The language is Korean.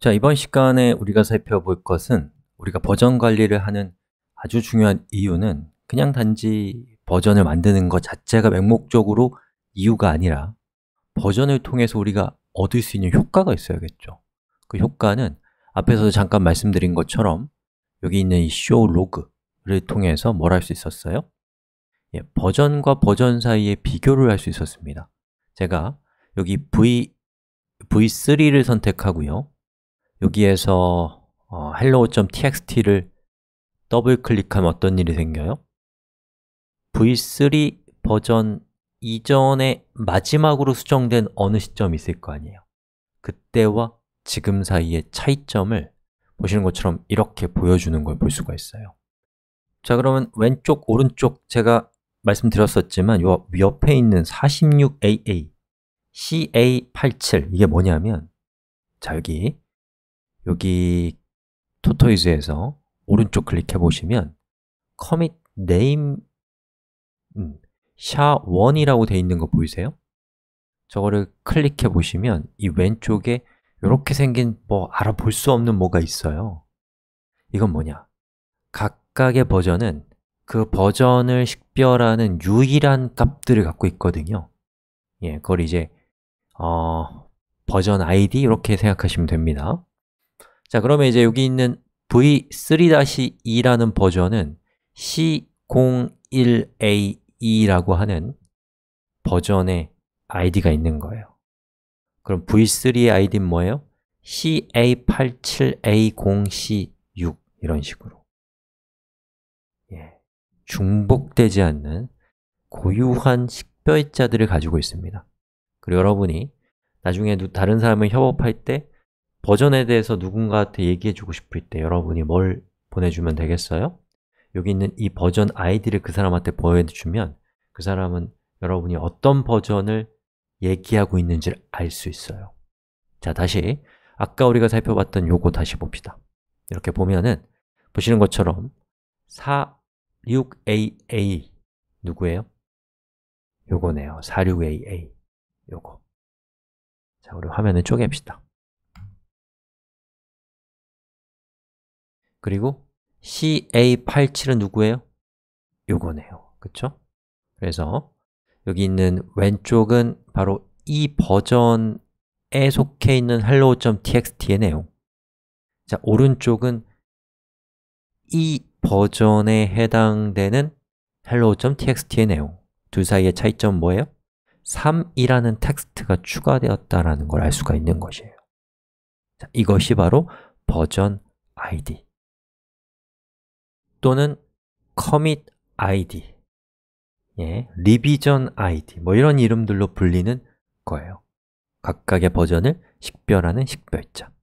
자, 이번 시간에 우리가 살펴볼 것은 우리가 버전 관리를 하는 아주 중요한 이유는 그냥 단지 버전을 만드는 것 자체가 맹목적으로 이유가 아니라 버전을 통해서 우리가 얻을 수 있는 효과가 있어야겠죠 그 효과는 앞에서도 잠깐 말씀드린 것처럼 여기 있는 이 show 로그를 통해서 뭘 할 수 있었어요? 예, 버전과 버전 사이의 비교를 할 수 있었습니다 제가 여기 V, V3를 선택하고요 여기에서 어, hello.txt를 더블 클릭하면 어떤 일이 생겨요? v3 버전 이전에 마지막으로 수정된 어느 시점이 있을 거 아니에요 그때와 지금 사이의 차이점을 보시는 것처럼 이렇게 보여주는 걸 볼 수가 있어요 자 그러면 왼쪽, 오른쪽 제가 말씀드렸었지만 요 옆에 있는 46AA CA87 이게 뭐냐면 자 여기 여기 토토이즈에서 오른쪽 클릭해 보시면 commit name 음, sha1이라고 되어 있는 거 보이세요? 저거를 클릭해 보시면 이 왼쪽에 이렇게 생긴 뭐 알아볼 수 없는 뭐가 있어요 이건 뭐냐? 각각의 버전은 그 버전을 식별하는 유일한 값들을 갖고 있거든요 예, 그걸 이제 어, 버전 id 이렇게 생각하시면 됩니다 자, 그러면 이제 여기 있는 v3-2라는 버전은 C01A2라고 하는 버전의 i d 가 있는 거예요 그럼 V3의 아이는 뭐예요? CA87A0C6 이런 식으로 예, 중복되지 않는 고유한 식별자들을 가지고 있습니다 그리고 여러분이 나중에 다른 사람을 협업할 때 버전에 대해서 누군가한테 얘기해주고 싶을 때 여러분이 뭘 보내주면 되겠어요? 여기 있는 이 버전 아이디를 그 사람한테 보여주면 그 사람은 여러분이 어떤 버전을 얘기하고 있는지를 알 수 있어요 자, 다시 아까 우리가 살펴봤던 요거 다시 봅시다 이렇게 보면은 보시는 것처럼 46AA 누구예요? 요거네요, 46AA 요거 자, 우리 화면을 쪼갭시다 그리고 CA87은 누구예요? 요거네요. 그쵸? 그래서 여기 있는 왼쪽은 바로 이 버전에 속해 있는 hello.txt의 내용 자, 오른쪽은 이 버전에 해당되는 hello.txt의 내용 둘 사이의 차이점 뭐예요? 3이라는 텍스트가 추가되었다는 걸 알 수가 있는 것이에요 자, 이것이 바로 버전 id 또는 commit id, 예, revision id 뭐 이런 이름들로 불리는 거예요 각각의 버전을 식별하는 식별자